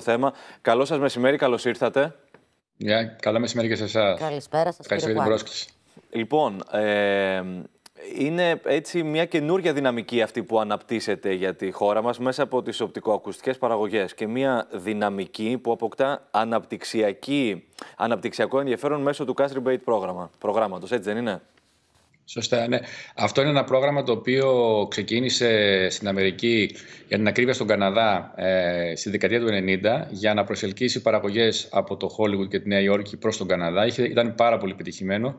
στο θέμα. Καλό σας μεσημέρι, καλώς ήρθατε. Yeah, καλό μεσημέρι και σε εσάς. Καλησπέρα σας. Ευχαριστώ για την πρόσκληση. Λοιπόν, ε, είναι έτσι μια καινούρια δυναμική αυτή που αναπτύσσεται για τη χώρα μας μέσα από τις οπτικοακουστικές παραγωγές και μια δυναμική που αποκτά αναπτυξιακή, αναπτυξιακό ενδιαφέρον μέσω του Rebate πρόγραμμα, προγράμματος, έτσι δεν είναι. Σωστά, ναι. Αυτό είναι ένα πρόγραμμα το οποίο ξεκίνησε στην Αμερική, για την ακρίβεια στον Καναδά, ε, στη δεκαετία του 90, για να προσελκύσει παραγωγές από το Hollywood και τη Νέα Υόρκη προς τον Καναδά. Είχε, ήταν πάρα πολύ επιτυχημένο.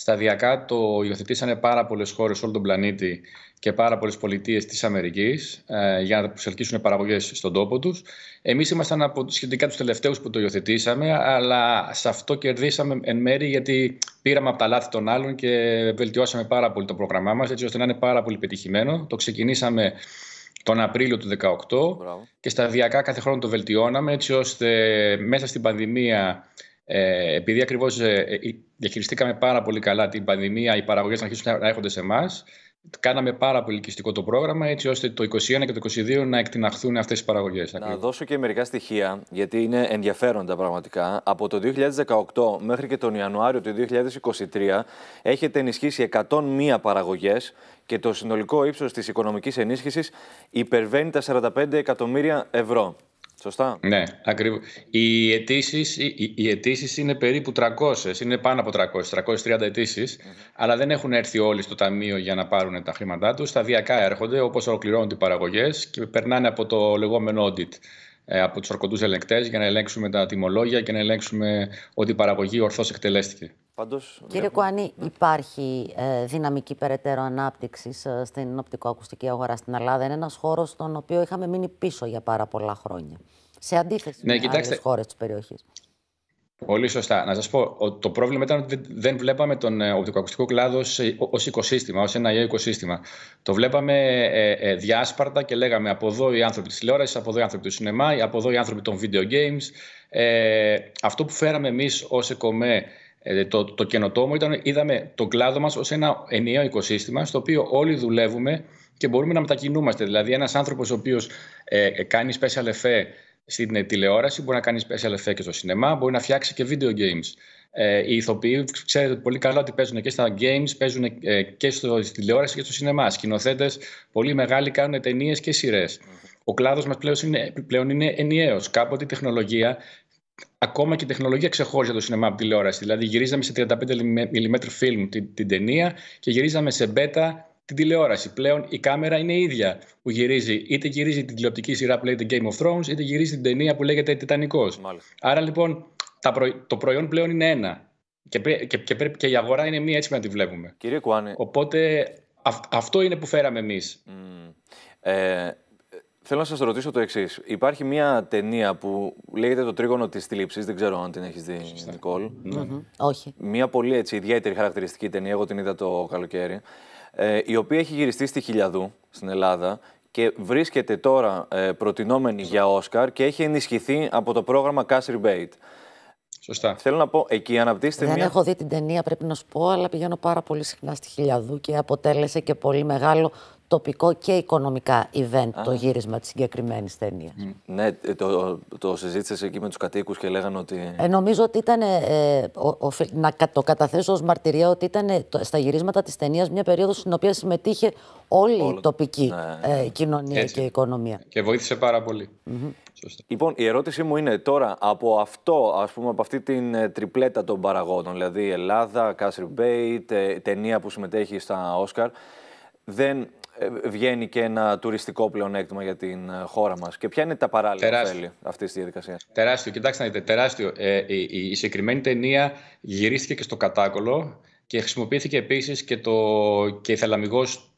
Σταδιακά το υιοθετήσανε πάρα πολλές χώρες όλο τον πλανήτη και πάρα πολλές πολιτείες της Αμερικής ε, για να προσελκύσουν παραγωγές στον τόπο τους. Εμείς ήμασταν από σχετικά τους τελευταίους που το υιοθετήσαμε, αλλά σε αυτό κερδίσαμε εν μέρη γιατί πήραμε από τα λάθη των άλλων και βελτιώσαμε πάρα πολύ το πρόγραμμά μας, έτσι ώστε να είναι πάρα πολύ πετυχημένο. Το ξεκινήσαμε τον Απρίλιο του 2018 και σταδιακά κάθε χρόνο το βελτιώναμε, έτσι ώστε μέσα στην πανδημία ε, επειδή ακριβώς ε, ε, ε, διαχειριστήκαμε πάρα πολύ καλά την πανδημία, οι παραγωγές να αρχίσουν να έρχονται σε εμάς, κάναμε πάρα πολύ ελκυστικό το πρόγραμμα, έτσι ώστε το 2021 και το 2022 να εκτιναχθούν αυτές οι παραγωγές. Να δώσω και μερικά στοιχεία, γιατί είναι ενδιαφέροντα πραγματικά. Από το 2018 μέχρι και τον Ιανουάριο του 2023 έχετε ενισχύσει 101 παραγωγές και το συνολικό ύψος της οικονομικής ενίσχυσης υπερβαίνει τα 45 εκατομμύρια ευρώ. Σωστά. Ναι, ακριβώς. Οι αιτήσεις οι, οι είναι περίπου 300, είναι πάνω από 300, 330 αιτησει αλλά δεν έχουν έρθει όλοι στο ταμείο για να πάρουν τα χρήματά τους. Σταδιακά έρχονται όπως ολοκληρώνονται οι παραγωγές και περνάνε από το λεγόμενο audit ε, από τους ορκωτούς ελεγκτές για να ελέγξουμε τα τιμολόγια και να ελέγξουμε ότι η παραγωγή ορθώς εκτελέστηκε. Πάντως, Κύριε έχουμε... υπάρχει ε, δυναμική περαιτέρω ανάπτυξη ε, στην οπτικοακουστική αγορά στην Ελλάδα. Είναι ένας χώρος στον οποίο είχαμε μείνει πίσω για πάρα πολλά χρόνια. Σε αντίθεση ναι, με κοιτάξτε... άλλε χώρες της περιοχής. Πολύ σωστά. Να σας πω, το πρόβλημα ήταν ότι δεν βλέπαμε τον ε, οπτικοακουστικό κλάδο ως οικοσύστημα, ως ένα ιό οικοσύστημα. Το βλέπαμε διάσπαρτα και λέγαμε από εδώ οι άνθρωποι της τηλεόρασης, από εδώ οι άνθρωποι του σινεμά, από εδώ οι άνθρωποι των video games. Ε, αυτό που φέραμε εμείς ως ΕΚΟΜΕ ε, το, το καινοτόμο ήταν, είδαμε τον κλάδο μας ως ένα ενιαίο οικοσύστημα στο οποίο όλοι δουλεύουμε και μπορούμε να μετακινούμαστε. Δηλαδή ένας άνθρωπος ο οποίος ε, ε, κάνει special effect στην τηλεόραση, μπορεί να κάνει special effect και στο σινεμά, μπορεί να φτιάξει και video games. Ε, οι ηθοποιοί ξέρετε πολύ καλά ότι παίζουν και στα games, παίζουν και στο, στη τηλεόραση και στο σινεμά. Σκηνοθέτες πολύ μεγάλοι κάνουν ταινίες και σειρές. Ο κλάδος μας πλέον είναι, πλέον είναι ενιαίος. Κάποτε η τεχνολογία ακόμα και η τεχνολογία ξεχώριζε το σινεμά από τηλεόραση. Δηλαδή, γυρίζαμε σε 35 mm film την, την ταινία και γυρίζαμε σε beta την τηλεόραση. Πλέον η κάμερα είναι η ίδια που γυρίζει. Είτε γυρίζει την τηλεοπτική σειρά που λέγεται Game of Thrones, είτε γυρίζει την ταινία που λέγεται Τιτανικός. Άρα λοιπόν το προϊόν πλέον είναι ένα. Και, και, και η αγορά είναι μία έτσι που να τη βλέπουμε. Κύριε Κουάνη. Οπότε αυτό είναι που φέραμε εμείς. Ε, Θέλω να σας ρωτήσω το εξής. Υπάρχει μια ταινία που λέγεται Το τρίγωνο της θλίψης. Δεν ξέρω αν την έχεις δει, Νικόλ. Ναι. Όχι. Μια πολύ έτσι, ιδιαίτερη χαρακτηριστική ταινία. Εγώ την είδα το καλοκαίρι. Ε, η οποία έχει γυριστεί στη Χιλιαδού στην Ελλάδα και βρίσκεται τώρα ε, προτινόμενη για Όσκαρ και έχει ενισχυθεί από το πρόγραμμα Cash Rebate. Σωστά. Θέλω να πω, εκεί αναπτύσσεται Δεν μια... έχω δει την ταινία, πρέπει να σου πω, αλλά πηγαίνω πάρα πολύ συχνά στη Χιλιαδού και αποτέλεσε και πολύ μεγάλο τοπικό και οικονομικά event το γύρισμα της συγκεκριμένης ταινίας. Ναι, το, το συζήτησες εκεί με τους κατοίκους και λέγανε ότι... Ε, νομίζω ότι ήταν, ε, να το καταθέσω ως μαρτυρία, ότι ήταν ε, στα γυρίσματα της ταινίας μια περίοδος στην οποία συμμετείχε όλη η τοπική ναι, ναι, ε, ναι. κοινωνία Έτσι. και οικονομία. Και βοήθησε πάρα πολύ. Mm -hmm. Λοιπόν, η ερώτησή μου είναι τώρα από αυτό, ας πούμε, από αυτή την τριπλέτα των παραγόντων, δηλαδή Ελλάδα, Κάσρι Μπέιτ, ταινία που συμμετέχει στα Όσκαρ, δεν ε, βγαίνει και ένα τουριστικό πλεονέκτημα για την ε, χώρα μας. Και ποια είναι τα παράλληλα ωφέλη αυτή τη διαδικασία. Τεράστιο, κοιτάξτε να δείτε, τεράστιο. Ε, η, η, συγκεκριμένη ταινία γυρίστηκε και στο Κατάκολο και χρησιμοποιήθηκε επίσης και, το, και η θελαμιγός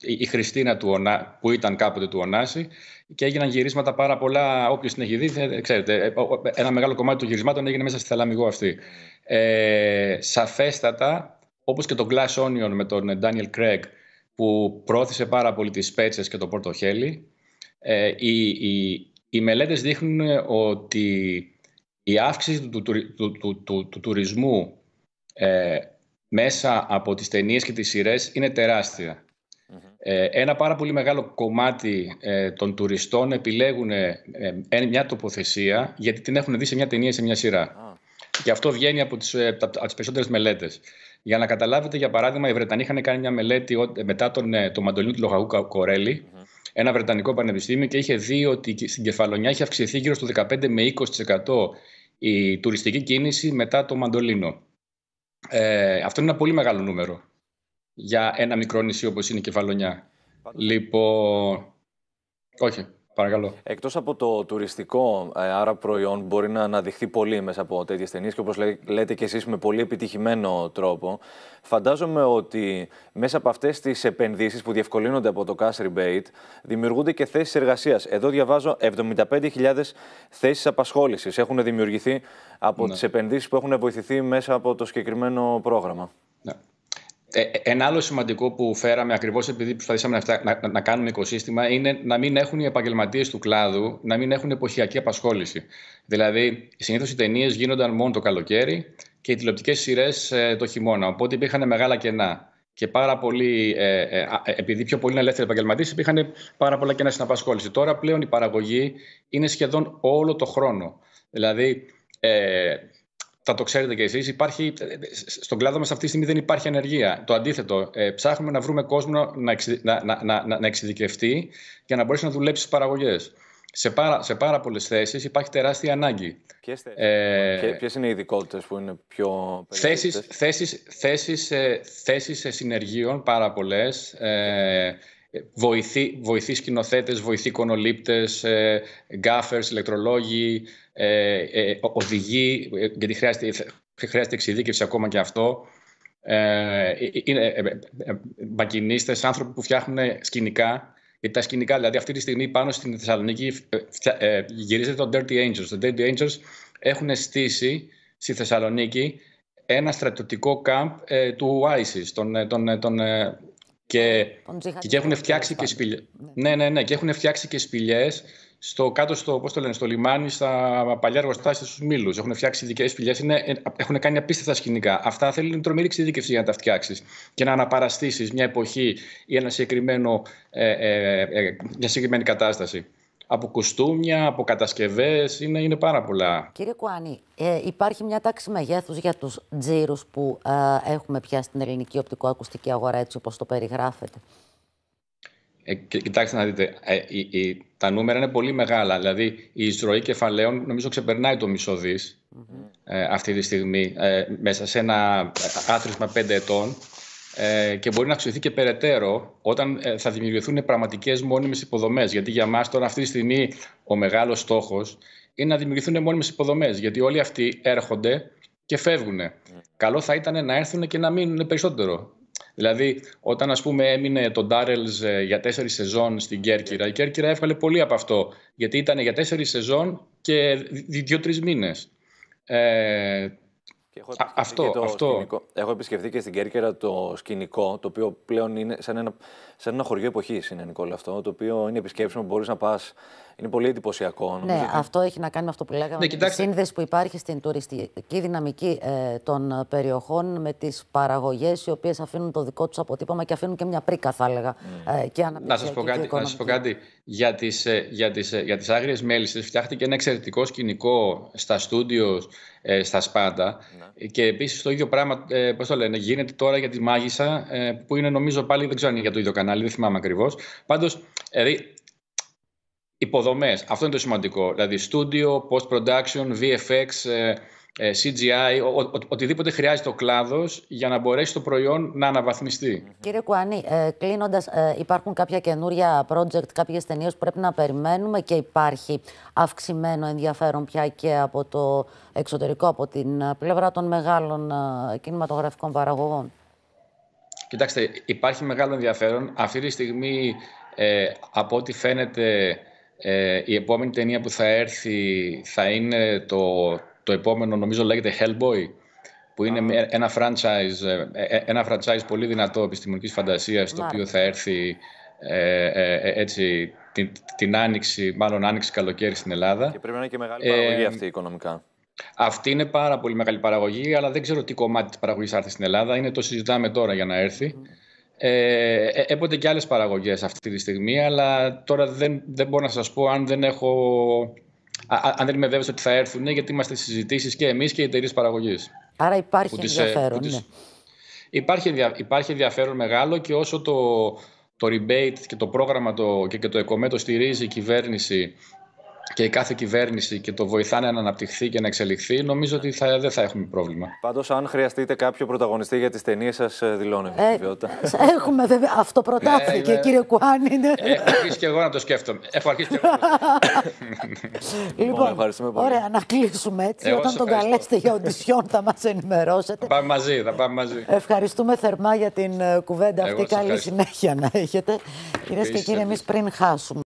η Χριστίνα του που ήταν κάποτε του Ωνάση και έγιναν γυρίσματα πάρα πολλά. Όποιος την έχει δει, ξέρετε, ε, ένα μεγάλο κομμάτι των γυρισμάτων έγινε μέσα στη Θελαμιγό αυτή. Ε, σαφέστατα, όπως και το Glass Onion με τον Daniel Craig, που πρόθεσε πάρα πολύ τις σπέτσες και το πορτοχέλι. Ε, οι, οι, μελέτες δείχνουν ότι η αύξηση του, του, του, του τουρισμού ε, μέσα από τις ταινίες και τις σειρές είναι mm-hmm. Ε, ένα πάρα πολύ μεγάλο κομμάτι ε, των τουριστών επιλέγουν ε, ε, μια τοποθεσία γιατί την έχουν δει σε μια ταινία ή σε μια σειρά. Και αυτό βγαίνει από τις, περισσότερε τις περισσότερες μελέτες. Για να καταλάβετε, για παράδειγμα, οι Βρετανοί είχαν κάνει μια μελέτη μετά τον, ε, το μαντολίνο του λογαγού κορελη ένα Βρετανικό πανεπιστήμιο, και είχε δει ότι στην Κεφαλονιά είχε αυξηθεί γύρω στο 15 με 20% η τουριστική κίνηση μετά το μαντολίνο. Ε, αυτό είναι ένα πολύ μεγάλο νούμερο για ένα μικρό νησί όπως είναι η Κεφαλονιά. Λοιπόν, όχι. Παρακαλώ. Εκτός από το τουριστικό, ε, άρα προϊόν, μπορεί να αναδειχθεί πολύ μέσα από τέτοιες ταινίες και όπως λέτε και εσείς με πολύ επιτυχημένο τρόπο. Φαντάζομαι ότι μέσα από αυτές τις επενδύσεις που διευκολύνονται από το cash rebate δημιουργούνται και θέσεις εργασίας. Εδώ διαβάζω 75.000 θέσεις απασχόλησης έχουν δημιουργηθεί από ναι. τις επενδύσεις που έχουν βοηθηθεί μέσα από το συγκεκριμένο πρόγραμμα. Ναι. Ε, ε, ένα άλλο σημαντικό που φέραμε ακριβώς επειδή προσπαθήσαμε να, να, κάνουμε οικοσύστημα είναι να μην έχουν οι επαγγελματίες του κλάδου να μην έχουν εποχιακή απασχόληση. Δηλαδή, συνήθως οι ταινίες γίνονταν μόνο το καλοκαίρι και οι τηλεοπτικές σειρές ε, το χειμώνα. Οπότε υπήρχαν μεγάλα κενά. Και πάρα πολύ, επειδή πιο πολλοί είναι ελεύθεροι επαγγελματίες, υπήρχαν πάρα πολλά κενά στην απασχόληση. Τώρα πλέον η παραγωγή είναι σχεδόν όλο το χρόνο. Δηλαδή, ε, θα το ξέρετε και εσείς, υπάρχει, ε, ε, στον κλάδο μας αυτή τη στιγμή δεν υπάρχει ανεργία. Το αντίθετο, ε, ψάχνουμε να βρούμε κόσμο να, να, να, να, να, εξειδικευτεί για να μπορέσει να δουλέψει στις παραγωγές. Σε πάρα, σε πάρα πολλές θέσεις υπάρχει τεράστια ανάγκη. Ποιε ε, είναι οι ειδικότητες που είναι πιο. Θέσεις θέσεις, θέσεις, θέσεις συνεργείων πάρα πολλές. Ε, ναι βοηθεί, βοηθεί σκηνοθέτες, βοηθεί εικονολήπτες, ε, ηλεκτρολόγοι, ε, ε οδηγοί, ε, γιατί χρειάζεται, χρειάζεται εξειδίκευση ακόμα και αυτό. Ε, είναι μπακινίστες, άνθρωποι που φτιάχνουν σκηνικά. Γιατί τα σκηνικά, δηλαδή αυτή τη στιγμή πάνω στην Θεσσαλονίκη γυρίζεται το Dirty Angels. Το Dirty Angels έχουν στήσει στη Θεσσαλονίκη ένα στρατιωτικό κάμπ του ISIS, των, των, και, και έχουν φτιάξει και σπηλιές. Ναι. ναι. ναι, ναι, Και έχουν φτιάξει και σπηλιές στο, κάτω στο, πώς το λένε, στο λιμάνι, στα παλιά εργοστάσια στους Μήλους. Έχουν φτιάξει ειδικές σπηλιές, ε, έχουν κάνει απίστευτα σκηνικά. Αυτά θέλουν τρομερή εξειδίκευση για να τα φτιάξεις και να αναπαραστήσεις μια εποχή ή ένα συγκεκριμένο, ε, ε, ε, ε μια συγκεκριμένη κατάσταση από κουστούμια, από κατασκευές, είναι, είναι πάρα πολλά. Κύριε Κουάνη, ε, υπάρχει μια τάξη μεγέθους για τους τζίρους που ε, έχουμε πια στην ελληνική οπτικοακουστική αγορά, έτσι όπως το περιγράφετε. Ε, κοιτάξτε να δείτε, ε, η, τα νούμερα είναι πολύ μεγάλα. Δηλαδή, η εισρωή κεφαλαίων νομίζω ξεπερνάει το μισό δις ε, αυτή τη στιγμή μέσα σε ένα άθροισμα πέντε ετών ε, και μπορεί να αυξηθεί και περαιτέρω όταν ε, θα δημιουργηθούν πραγματικές μόνιμες υποδομές. Γιατί για μας τώρα, αυτή τη στιγμή, ο μεγάλος στόχος είναι να δημιουργηθούν μόνιμες υποδομές. Γιατί όλοι αυτοί έρχονται και φεύγουν. Καλό θα ήταν να έρθουν και να μείνουν περισσότερο. Δηλαδή, όταν ας πούμε έμεινε το Ντάρελ ε, για τέσσερις σεζόν στην Κέρκυρα, η Κέρκυρα έβγαλε πολύ από αυτό. Γιατί ήταν για τέσσερις σεζόν και δύο-τρει μήνες. Ε, έχω αυτό, και αυτό. Σκηνικό. Έχω επισκεφθεί και στην Κέρκυρα το σκηνικό, το οποίο πλέον είναι σαν ένα, σαν ένα χωριό εποχής, είναι Νικόλα αυτό, το οποίο είναι επισκέψιμο, μπορείς να πας. Είναι πολύ εντυπωσιακό. Ναι, αυτό έχει να κάνει με αυτό που λέγαμε. Ναι, τη σύνδεση που υπάρχει στην τουριστική δυναμική ε, των περιοχών με τις παραγωγές, οι οποίες αφήνουν το δικό τους αποτύπωμα και αφήνουν και μια πρίκα, θα έλεγα. Ναι. Ε, και να σας πω, πω, κάτι για τις ε, για τις, ε, για τις άγριες μέλισσες. Φτιάχτηκε ένα εξαιρετικό σκηνικό στα στούντιος, στα Σπάντα. Ναι. Και επίσης το ίδιο πράγμα, ε, πώς το λένε, γίνεται τώρα για τη Μάγισσα, ε, που είναι νομίζω πάλι, δεν ξέρω αν είναι για το ίδιο κανάλι, δεν θυμάμαι ακριβώς. Πάντως, δηλαδή, υποδομές. Αυτό είναι το σημαντικό. Δηλαδή, studio, post-production, VFX, ε, ε, CGI, οτιδήποτε χρειάζεται ο κλάδος για να μπορέσει το προϊόν να αναβαθμιστεί. Mm-hmm. Κύριε Κουάνη, ε, κλείνοντας, ε, υπάρχουν κάποια καινούρια project, κάποιες ταινίες που πρέπει να περιμένουμε και υπάρχει αυξημένο ενδιαφέρον πια και από το εξωτερικό, από την ε, πλευρά των μεγάλων κινηματογραφικών παραγωγών. Κοιτάξτε, υπάρχει μεγάλο ενδιαφέρον. Αυτή τη στιγμή, ε, από ό,τι φαίνεται, η επόμενη ταινία που θα έρθει θα είναι το το επόμενο νομίζω λέγεται Hellboy, που είναι ένα, franchise, ε, ε, ένα franchise πολύ δυνατό επιστημονικής φαντασίας, το οποίο θα έρθει ε, έτσι την, την άνοιξη, μάλλον άνοιξη καλοκαίρι στην Ελλάδα. Και πρέπει να είναι και μεγάλη παραγωγή ε, αυτή οικονομικά. Αυτή είναι πάρα πολύ μεγάλη παραγωγή, αλλά δεν ξέρω τι κομμάτι της παραγωγής θα έρθει στην Ελλάδα. Είναι το συζητάμε τώρα για να έρθει. Ε, έποτε και άλλες παραγωγές αυτή τη στιγμή, αλλά τώρα δεν, δεν μπορώ να σας πω αν δεν έχω αν δεν είμαι βέβαιος ότι θα έρθουν, ναι, γιατί είμαστε συζητήσεις και εμείς και οι εταιρείες παραγωγής. Άρα υπάρχει τις, ε, ενδιαφέρον. ναι. υπάρχει, υπάρχει ενδιαφέρον μεγάλο και όσο το, το rebate και το πρόγραμμα το, και, και το ΕΚΟΜΕ το στηρίζει η κυβέρνηση και η κάθε κυβέρνηση και το βοηθάνε να αναπτυχθεί και να εξελιχθεί, νομίζω ότι θα, δεν θα έχουμε πρόβλημα. Πάντως, αν χρειαστείτε κάποιο πρωταγωνιστή για τις ταινίες, σας ε, δηλώνω ε, Έχουμε βέβαια. Αυτό προτάθηκε, ναι, κύριε Κουάνι. Ναι. Ε, έχω αρχίσει και εγώ να το σκέφτομαι. Έχω αρχίσει και εγώ. λοιπόν, Ωραία, να κλείσουμε έτσι. Όταν τον καλέσετε για οντισιόν, θα μας ενημερώσετε. Θα πάμε μαζί, θα πάμε μαζί. Ευχαριστούμε θερμά για την ε, κουβέντα αυτή. Καλή συνέχεια να έχετε. Κυρίες και κύριοι, εμείς πριν χάσουμε.